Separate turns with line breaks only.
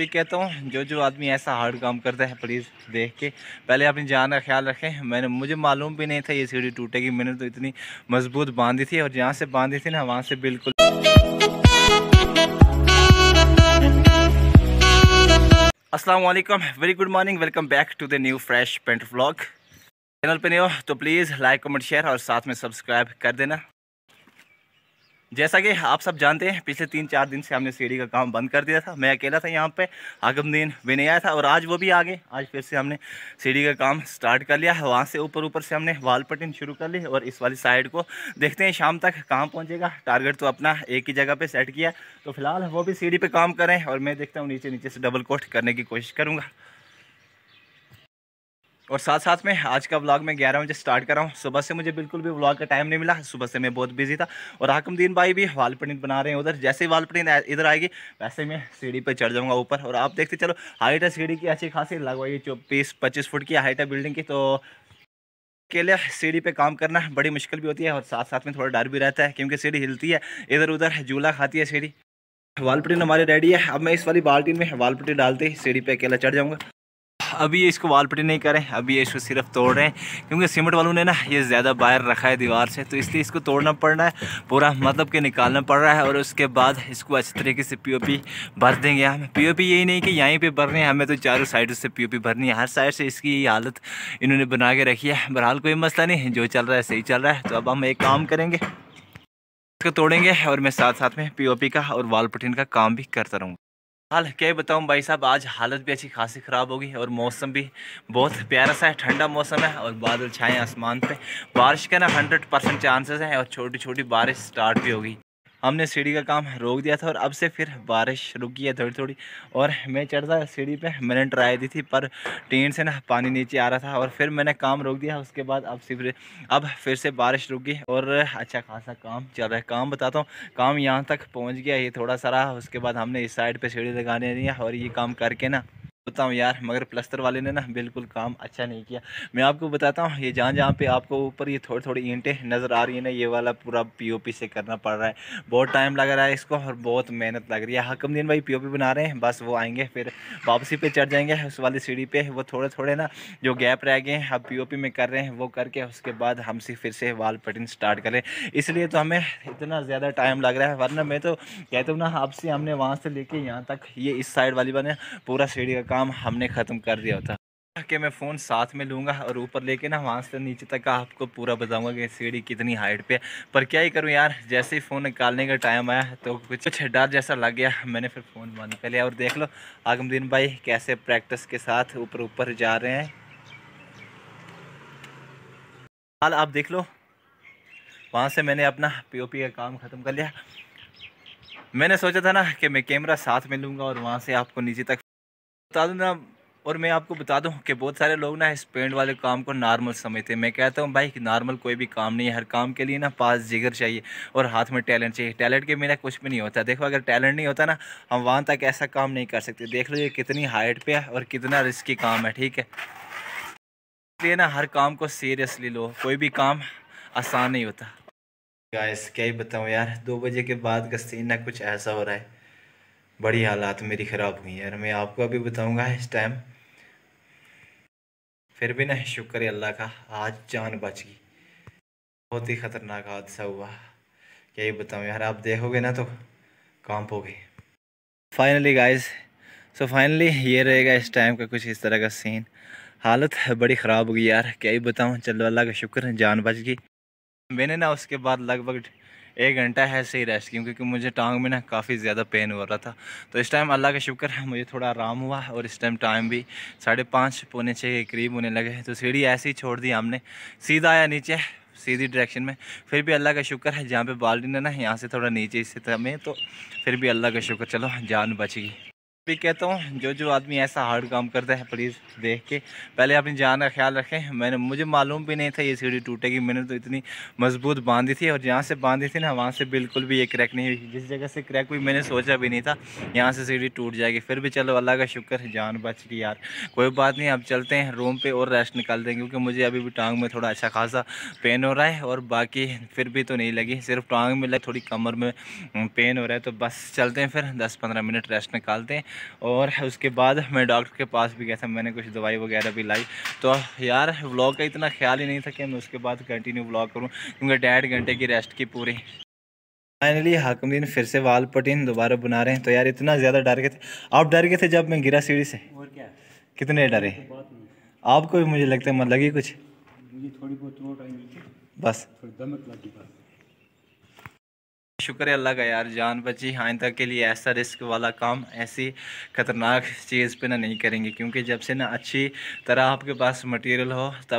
भी कहता हूँ जो जो आदमी ऐसा हार्ड काम करता है प्लीज़ देख के पहले अपनी जान का ख्याल रखें मैंने मुझे मालूम भी नहीं था ये सीढ़ी टूटेगी मैंने तो इतनी मजबूत बांधी थी और जहाँ से बांधी थी ना वहाँ से बिल्कुल अस्सलाम वालेकुम very good morning welcome back to the new fresh paint vlog channel पे नहीं हो तो प्लीज़ लाइक कमेंट शेयर और साथ में सब्सक्राइब कर देना जैसा कि आप सब जानते हैं पिछले तीन चार दिन से हमने सीढ़ी का काम बंद कर दिया था मैं अकेला था यहाँ पे आगम दिन नहीं आया था और आज वो भी आ गए आज फिर से हमने सीढ़ी का काम स्टार्ट कर लिया है वहाँ से ऊपर ऊपर से हमने वाल पटिन शुरू कर ली और इस वाली साइड को देखते हैं शाम तक कहाँ पहुँचेगा टारगेट तो अपना एक ही जगह पर सेट किया तो फिलहाल वो भी सीढ़ी पर काम करें और मैं देखता हूँ नीचे नीचे से डबल कोट करने की कोशिश करूँगा और साथ साथ में आज का व्लॉग मैं ग्यारह बजे स्टार्ट कर रहा हूँ सुबह से मुझे बिल्कुल भी व्लॉग का टाइम नहीं मिला सुबह से मैं बहुत बिजी था और दीन भाई भी वाल पनीर बना रहे हैं उधर जैसे ही वाल पनीर इधर आएगी वैसे मैं सीढ़ी पर चढ़ जाऊँगा ऊपर और आप देखते चलो हाइट है सीढ़ी की अच्छी खासी लगवाइए चौबीस पच्चीस फुट की हाइट है बिल्डिंग की तो के लिए सीढ़ी पे काम करना बड़ी मुश्किल भी होती है और साथ साथ में थोड़ा डर भी रहता है क्योंकि सीढ़ी हिलती है इधर उधर झूला खाती है सीढ़ी वालपटी हमारी रेडी है अब मैं इस वाली बाल्टीन में वालपटी डालते ही सीढ़ी पे अकेला चढ़ जाऊँगा अभी ये इसको वाल पट्टी नहीं करें अभी ये इसको सिर्फ तोड़ रहे हैं क्योंकि सीमेंट वालों ने ना ये ज़्यादा बाहर रखा है दीवार से तो इसलिए इसको तोड़ना पड़ रहा है पूरा मतलब कि निकालना पड़ रहा है और उसके बाद इसको अच्छे तरीके से पी भर देंगे हम पी यही नहीं कि यहीं पर भर रहे हैं हमें तो चारों साइड से पी भरनी है हर साइड से इसकी हालत इन्होंने बना के रखी है बहरहाल कोई मसला नहीं जो चल रहा है सही चल रहा है तो अब हम एक काम करेंगे इसको तोड़ेंगे और मैं साथ साथ में पीओपी का और वाल पटीन का काम भी करता रहूँगा हाल क्या बताऊं भाई साहब आज हालत भी अच्छी खासी ख़राब होगी और मौसम भी बहुत प्यारा सा है ठंडा मौसम है और बादल छाए आसमान पे बारिश का ना हंड्रेड परसेंट चांसेस हैं और छोटी छोटी बारिश स्टार्ट भी होगी हमने सीढ़ी का काम रोक दिया था और अब से फिर बारिश रुकी है थोड़ी थोड़ी और मैं चढ़ता सीढ़ी पे मैंने ट्राई दी थी पर टीन से ना पानी नीचे आ रहा था और फिर मैंने काम रोक दिया उसके बाद अब से फिर अब फिर से बारिश रुकी और अच्छा खासा काम चल रहा है काम बताता हूँ काम यहाँ तक पहुँच गया ये थोड़ा सारा उसके बाद हमने इस साइड पर सीढ़ी लगाने दी और ये काम करके ना बताऊँ यार मगर प्लस्तर वाले ने ना बिल्कुल काम अच्छा नहीं किया मैं आपको बताता हूँ ये जहाँ जहाँ पे आपको ऊपर ये थोड़ी थोड़ी ईंटें नज़र आ रही है ना ये वाला पूरा पीओपी से करना पड़ रहा है बहुत टाइम लग रहा है इसको और बहुत मेहनत लग रही है दिन हाँ, भाई पीओपी बना रहे हैं बस वो आएंगे फिर वापसी पर चढ़ जाएंगे उस वाली सीढ़ी पर वो थोड़े थोड़े ना जो गैप रह गए हैं अब पी में कर रहे हैं वो करके उसके बाद हम से फिर से वाल पटिन स्टार्ट करें इसलिए तो हमें इतना ज़्यादा टाइम लग रहा है वरना मैं तो कहता हूँ ना आपसे हमने वहाँ से लेके यहाँ तक ये इस साइड वाली बने पूरा सीढ़ी काम हमने ख़त्म कर दिया था कि मैं फ़ोन साथ में लूँगा और ऊपर लेके ना वहाँ से नीचे तक आपको पूरा बताऊँगा कि सीढ़ी कितनी हाइट पे है पर क्या ही करूँ यार जैसे ही फ़ोन निकालने का टाइम आया तो कुछ कुछ डर जैसा लग गया मैंने फिर फ़ोन बंद कर लिया और देख लो आगम दिन भाई कैसे प्रैक्टिस के साथ ऊपर ऊपर जा रहे हैं हाल आप देख लो वहाँ से मैंने अपना पीओपी का काम ख़त्म कर लिया मैंने सोचा था ना कि मैं कैमरा साथ में लूँगा और वहाँ से आपको नीचे तक बता दूँ ना और मैं आपको बता दूं कि बहुत सारे लोग ना इस पेंट वाले काम को नॉर्मल समझते हैं मैं कहता हूं भाई नॉर्मल कोई भी काम नहीं है हर काम के लिए ना पास जिगर चाहिए और हाथ में टैलेंट चाहिए टैलेंट के मेरा कुछ भी नहीं होता देखो अगर टैलेंट नहीं होता ना हम वहाँ तक ऐसा काम नहीं कर सकते देख लो ये कितनी हाइट पर है और कितना रिस्की काम है ठीक है इसलिए ना हर काम को सीरियसली लो कोई भी काम आसान नहीं होता क्या ही बताऊँ यार दो बजे के बाद का सीन ना कुछ ऐसा हो रहा है बड़ी हालात मेरी ख़राब हुई है और मैं आपको अभी बताऊँगा इस टाइम फिर भी ना शुक्र है अल्लाह का आज जान बच गई बहुत ही ख़तरनाक हादसा हुआ क्या ही बताऊँ यार आप देखोगे ना तो कांपोगे फाइनली गाइस सो फाइनली ये रहेगा इस टाइम का कुछ इस तरह का सीन हालत बड़ी ख़राब हो गई यार क्या ही बताऊँ चलो अल्लाह का शुक्र जान बच गई मैंने ना उसके बाद लगभग एक घंटा है सही रेस्ट की क्योंकि मुझे टांग में ना काफ़ी ज़्यादा पेन हो रहा था तो इस टाइम अल्लाह का शुक्र है मुझे थोड़ा आराम हुआ और इस टाइम टाइम भी साढ़े पाँच पौने छः के करीब होने लगे तो सीढ़ी ऐसे ही छोड़ दी हमने सीधा आया नीचे सीधी डायरेक्शन में फिर भी अल्लाह का शुक्र है जहाँ पे बाल्टी ने ना यहाँ से थोड़ा नीचे इससे में तो फिर भी अल्लाह का शुक्र चलो जान बच गई भी कहता हूँ जो जो आदमी ऐसा हार्ड काम करता है प्लीज़ देख के पहले अपनी जान का ख्याल रखें मैंने मुझे मालूम भी नहीं था ये सीढ़ी टूटेगी मैंने तो इतनी मजबूत बांधी थी और जहाँ से बांधी थी ना वहाँ से बिल्कुल भी ये क्रैक नहीं हुई जिस जगह से क्रैक हुई मैंने सोचा भी नहीं था यहाँ से सीढ़ी टूट जाएगी फिर भी चलो अल्लाह का शुक्र है जान बच गई यार कोई बात नहीं अब चलते हैं रूम पर और रेस्ट निकाल दें क्योंकि मुझे अभी भी टांग में थोड़ा अच्छा खासा पेन हो रहा है और बाकी फिर भी तो नहीं लगी सिर्फ टांग में लगे थोड़ी कमर में पेन हो रहा है तो बस चलते हैं फिर दस पंद्रह मिनट रेस्ट निकालते हैं और उसके बाद मैं डॉक्टर के पास भी गया था मैंने कुछ दवाई वगैरह भी लाई तो यार व्लॉग का इतना ख्याल ही नहीं था कि मैं उसके बाद कंटिन्यू व्लॉग करूँ क्योंकि डेढ़ घंटे की रेस्ट की पूरी फाइनली हाकमदीन फिर से वाल पटीन दोबारा बना रहे हैं तो यार इतना ज़्यादा डर गए थे आप डर गए थे जब मैं गिरा सीढ़ी से और क्या कितने डरे आपको भी मुझे लगता है मत लगी कुछ मुझे थोड़ी बहुत तो बस थोड़ी दमक लगी शुक्र है अल्लाह का यार जान बची हाँ तक के लिए ऐसा रिस्क वाला काम ऐसी ख़तरनाक चीज़ पे ना नहीं करेंगे क्योंकि जब से ना अच्छी तरह आपके पास मटेरियल हो तब